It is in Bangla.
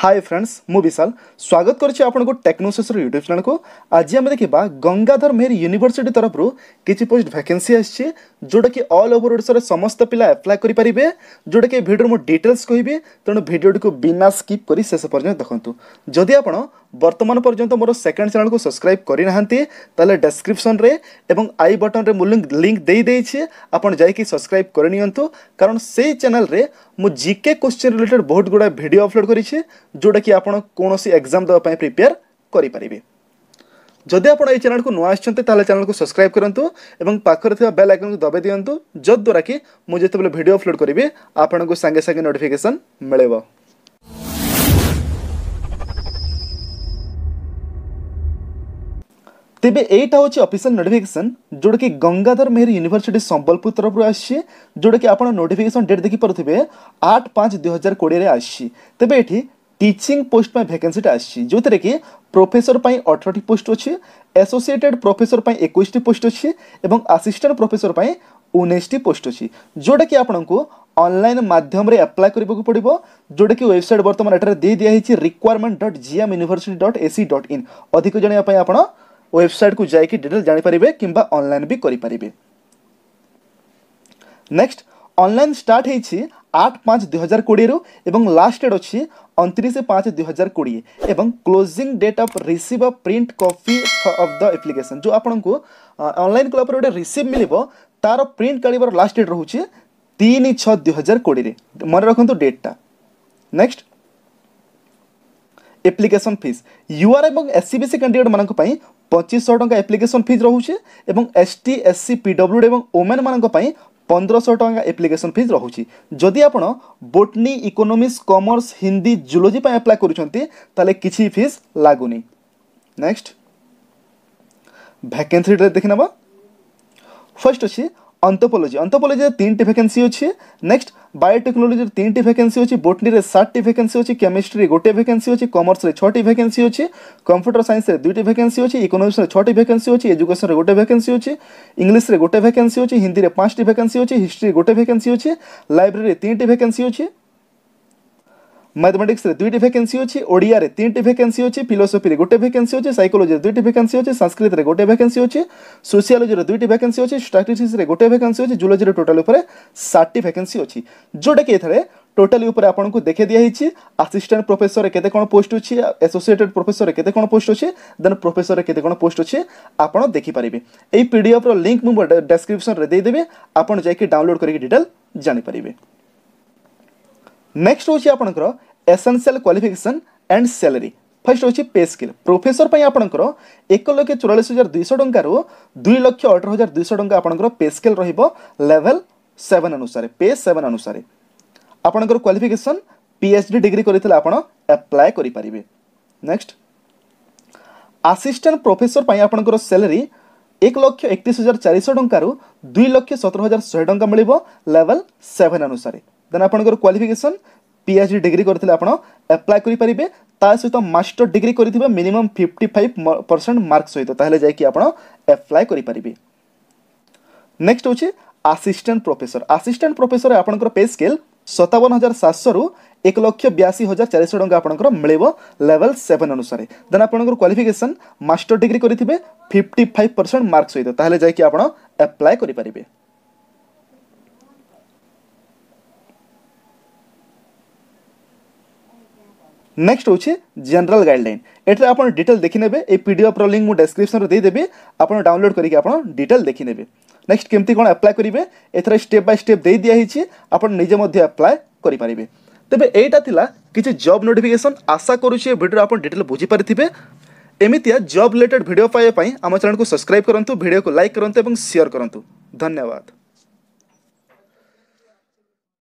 ହାଇ ଫ୍ରେଣ୍ଡସ୍ ମୁଁ ବିଶାଲ ସ୍ୱାଗତ କରୁଛି ଆପଣଙ୍କୁ ଟେକ୍ନୋସେସ୍ର ୟୁଟ୍ୟୁବ୍ ଚ୍ୟାନେଲ୍କୁ ଆଜି ଆମେ ଦେଖିବା ଗଙ୍ଗାଧର ମେହେର ୟୁନିଭର୍ସିଟି ତରଫରୁ କିଛି ପୋଷ୍ଟ ଭ୍ୟାକେନ୍ସି ଆସିଛି ଯେଉଁଟାକି ଅଲ୍ ଓଭର ଓଡ଼ିଶାରେ ସମସ୍ତ ପିଲା ଆପ୍ଲାଏ କରିପାରିବେ ଯେଉଁଟାକି ଭିଡ଼ିଓରେ ମୁଁ ଡିଟେଲ୍ସ କହିବି ତେଣୁ ଭିଡ଼ିଓଟିକୁ ବିନା ସ୍କିପ୍ କରି ଶେଷ ପର୍ଯ୍ୟନ୍ତ ଦେଖନ୍ତୁ ଯଦି ଆପଣ বর্তমান পর্যন্ত মোর সেকেন্ড চ্যানেলকে সবসক্রাইব করে না তাহলে ডেসক্রিপশনরে এবং আই বটনরে মু লিঙ্ক দিয়েছি আপনার যাই সবসক্রাইব করে নিহত কারণ সেই চ্যানেলরে মু জিকে কোশ্চেন রিলেটেড বহুত গুড়া ভিডিও অপলোড করেছি যেটা কি আপনার কৌশি এক্সাম দেওয়া প্রিপেয়ার করে পারিবে যদি আপনার এই চ্যানেলকে নূয়া আসছেন তাহলে চ্যানেলকে সবসক্রাইব করতু এবং পাখে থাকা বেল আইকনকে দবাই দিও যদ্বারা কি মু যেতবে ভিডিও অপলোড করবি আপনার সাগে সাগে নোটিফিকেসন মিলব তেবে এইটা হচ্ছে অফিসিয়াল নোটিফিকেশন যেটা কি গঙ্গাধর মেহর ইউনিভার্সিটি সম্বলপুর তরফর আসছে যেটা কি আপনার নোটিফিকেশন ডেট দেখি দেখিপারে আট পাঁচ দুই হাজার কোড়িয়ে আসছে তেবে এটি টিচিং পোস্ট পাই ভ্যাকেন্সিটা আসছে যেটা কি প্রফেসর পাই অঠরটি পোস্ট অছে আসোসিয়েটেড প্রফেসর পাই একুশটি পোস্ট অছে এবং আসিষ্টান্ট প্রফেসর পাই উনিশটি পোস্ট অছে যেটা কি আপনার অনলাইন মাধ্যমে আপ্লাই করা পড়ব যেটা কি ওয়েবসাইট বর্তমানে এটার দিয়ে দিয়া হয়েছে requirement dot GM university dot AC dot in অধিক জাঁয়া আপনার ୱେବସାଇଟ୍କୁ ଯାଇକି ଡିଟେଲ୍ ଜାଣିପାରିବେ କିମ୍ବା ଅନଲାଇନ୍ ବି କରିପାରିବେ ନେକ୍ସଟ ଅନଲାଇନ୍ ଷ୍ଟାର୍ଟ ହେଇଛି ଆଠ ପାଞ୍ଚ ଦୁଇହଜାର କୋଡ଼ିଏରୁ ଏବଂ ଲାଷ୍ଟ ଡେଟ୍ ଅଛି ଅଣତିରିଶ ପାଞ୍ଚ ଦୁଇହଜାର କୋଡ଼ିଏ ଏବଂ closing date of receive of print copy of the application ଯେଉଁ ଆପଣଙ୍କୁ ଅନଲାଇନ୍ କଲା ପରେ ଗୋଟେ ରିସିଭ୍ ମିଳିବ ତା'ର ପ୍ରିଣ୍ଟ କାଢ଼ିବାର ଲାଷ୍ଟ ଡେଟ୍ ରହୁଛି ତିନି ଛଅ ଦୁଇହଜାର କୋଡ଼ିଏରେ ମନେ ରଖନ୍ତୁ ଡେଟ୍ଟା ନେକ୍ସଟ এপ্লিকেসন ফিজ ইউআর এবং এসসিবিসি ক্যান্ডিডেট মানুষ পঁচিশশহ টঙ্কা এপ্লিকেসন ফিজ রয়েছে এবং এসটি এসসি পিডব্লুডি এবং ওমেন মানুষ পনেরোশহ টঙ্কা এপ্লিকেসন ফিজ রয়েছে যদি আপনার botany economics commerce Hindi zoology apply করছেন তাহলে কিছু ফিজ লাগুনি নেক্সট ভ্যাকেন্সিটা দেখে নেবা ফার্স্ট অছি অন্তোপোলোজি অন্তোপোলোজির তিনটি ভ্যাকেন্সি অছে নেক্সট বায়োটেকনোলোজির তিনটি ভ্যাকেন্সি অছে বোটনিরে সাতটি ভ্যাকেন্সি অছে কেমিস্ট্রি গোটে ভ্যাকেন্সি অছে কমর্সরে ছটি ভ্যাকেন্সি অছে কম্পুটর সাইন্সরে দুইটি ভ্যাকেন্সি অছে ইকোনমিক্সরে ছটি ভ্যাকেন্সি অছে এডুকেশনের গোটে ভ্যাকেন্সি অছে ইংলিশরে গোটে ভ্যাকেন্সি অছে হিন্দিরে পাঁচটি ভ্যাকেন্সি অছে হিস্ট্রি গোটে ভ্যাকেন্সি অছে লাইব্রেরি তিনটি ভ্যাকেন্সি অছে ମ୍ୟାଥମେଟିକ୍ସରେ ଦୁଇଟି ଭେକେନ୍ସି ଅଛି ଓଡ଼ିଆରେ ତିନିଟି ଭ୍ୟାକେନ୍ସି ଅଛି ଫିଲୋସଫିରେ ଗୋଟେ ଭ୍ୟାକେନ୍ସି ଅଛି ସାଇକୋଲୋଜିରେ ଦୁଇଟି ଭେକେନ୍ସି ଅଛି ସାଂସ୍କୃତିରେ ଗୋଟେ ଭେକେନ୍ସି ଅଛି ସୋସିଆଲୋଜିରେ ଦୁଇଟି ଭ୍ୟାକେନ୍ସି ଅଛି ଷ୍ଟାଟିଷ୍ଟିକ୍ସରେ ଗୋଟେ ଭେକେନ୍ସି ଅଛି ଜୁଲୋଜିରେ ଟୋଟାଲ ଉପରେ ଷାଟଟି ଭ୍ୟାକେନ୍ସି ଅଛି ଯେଉଁଟାକି ଏଥିରେ ଟୋଟାଲି ଉପରେ ଆପଣଙ୍କୁ ଦେଖାଇ ଦିଆହେଇଛି ଆସିଷ୍ଟାଣ୍ଟ ପ୍ରଫେସରରେ କେତେ କ'ଣ ପୋଷ୍ଟ ଅଛି ଆସୋସିଏଟେଡ୍ ପ୍ରଫେସରରେ କେତେ କ'ଣ ପୋଷ୍ଟ ଅଛି ଦେନ୍ ପ୍ରଫେସରରେ କେତେ କ'ଣ ପୋଷ୍ଟ ଅଛି ଆପଣ ଦେଖିପାରିବେ ଏଇ ପିଡ଼ିଏଫ୍ର ଲିଙ୍କ୍ ମୁଁ ଡେସ୍କ୍ରିପ୍ସନ୍ରେ ଦେଇଦେବି ଆପଣ ଯାଇକି ଡାଉନଲୋଡ଼୍ କରିକି ଡିଟେଲ୍ ଜାଣିପାରିବେ ନେକ୍ସଟ ହେଉଛି ଆପଣଙ୍କର essential qualification and salary first ହେଉଛି ପେ ସ୍କିଲ୍ ପ୍ରୋଫେସର ପାଇଁ ଆପଣଙ୍କର ଏକ ଲକ୍ଷ ଚଉରାଳିଶ ହଜାର ଦୁଇଶହ ଟଙ୍କାରୁ ଦୁଇ ଲକ୍ଷ ଅଠର ହଜାର ଦୁଇଶହ ଟଙ୍କା ଆପଣଙ୍କର ପେ ସ୍କେଲ୍ ରହିବ ଲେଭେଲ୍ ସେଭେନ୍ ଅନୁସାରେ ପେ ସେଭେନ୍ ଅନୁସାରେ ଆପଣଙ୍କର qualification P H D degree କରିଥିଲେ ଆପଣ ଆପ୍ଲାଏ କରିପାରିବେ ନେକ୍ସଟ ଆସିଷ୍ଟାଣ୍ଟ ପ୍ରୋଫେସର ପାଇଁ ଆପଣଙ୍କର ସ୍ୟାଲେରି ଏକ ଲକ୍ଷ ଏକତିରିଶ ହଜାର ଚାରିଶହ ଟଙ୍କାରୁ ଦୁଇ ଲକ୍ଷ ସତର ହଜାର ଶହେ ଟଙ୍କା ମିଳିବ ଲେଭେଲ୍ ସେଭେନ୍ ଅନୁସାରେ ଦେନ୍ ଆପଣଙ୍କର କ୍ୱାଲିଫିକେସନ୍ পিএচডি ডিগ্রি করে আপনার আপ্লাই করে পেয়ে তা সহ মাস্টর ডিগ্রি করে minimum fifty five percent mark সহ তাহলে যাই আপনার আপ্লাই করে পেয়ে নেক্সট হচ্ছে আসিষ্টাট প্রোফেসর আসিষ্টাট প্রোফেসর আপনার পে স্কেল ସତାବନ ହଜାର ସାତଶହରୁ ଏକ ଲକ୍ଷ ବୟାଅଶୀ ହଜାର ଚାରିଶହ ଟଙ୍କା ଆପଣଙ୍କର ମିଳିବ ଲେଭେଲ୍ ସେଭେନ୍ ଅନୁସାରେ ଦେନ୍ ଆପଣଙ୍କର କ୍ୱାଲିଫିକେସନ୍ ମାଷ୍ଟର ଡିଗ୍ରୀ କରିଥିବେ ଫିଫ୍ଟି ଫାଇଭ୍ ପରସେଣ୍ଟ ମାର୍କ ସହିତ ତାହେଲେ ଯାଇକି ଆପଣ ଆପ୍ଲାଏ କରିପାରିବେ নেক্সট হচ্ছে জেনারেল গাইডলাইন এটার আপনার ডিটেল দেখিনেবে এই পিডিএফ লিঙ্ক মু ডেসক্রিপশনরে দেইদেবি আপনার ডাউনলোড করি আপনার ডিটেল দেখিনেবে নেক্সট কেমতি কোণ আপ্লাই করবে এথর স্টেপ বাই স্টেপ দিয়ে দিয়া হয়েছে আপনার নিজে মধ্যে আপ্লাই করে পারিবে তবে এইটা লা কিছু জব নোটিফিকেসন আশা করুছি এই ভিডিও আপনার ডিটেল বুঝিপারিবে এমিতিয়া জব রিলেটেড ভিডিও পাইবা আমার চ্যানেলকে সবসক্রাইব করতু ভিডিওকে লাইক করতু এবং সেয়ার করতু ধন্যবাদ